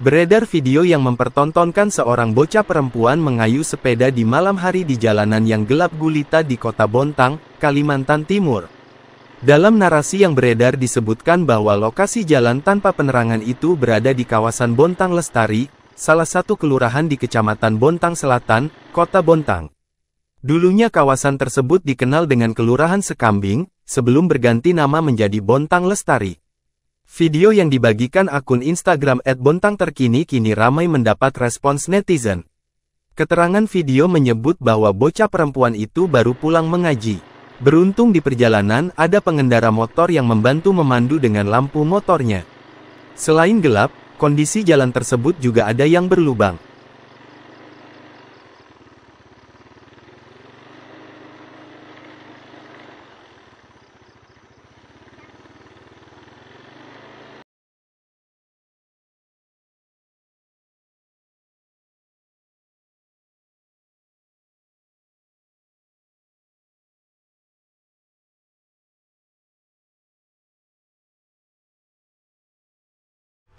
Beredar video yang mempertontonkan seorang bocah perempuan mengayu sepeda di malam hari di jalanan yang gelap gulita di kota Bontang, Kalimantan Timur. Dalam narasi yang beredar disebutkan bahwa lokasi jalan tanpa penerangan itu berada di kawasan Bontang Lestari, salah satu kelurahan di Kecamatan Bontang Selatan, Kota Bontang. Dulunya kawasan tersebut dikenal dengan Kelurahan Sekambing, sebelum berganti nama menjadi Bontang Lestari. Video yang dibagikan akun Instagram @bontang terkini kini ramai mendapat respons netizen. Keterangan video menyebut bahwa bocah perempuan itu baru pulang mengaji. Beruntung di perjalanan ada pengendara motor yang membantu memandu dengan lampu motornya. Selain gelap, kondisi jalan tersebut juga ada yang berlubang.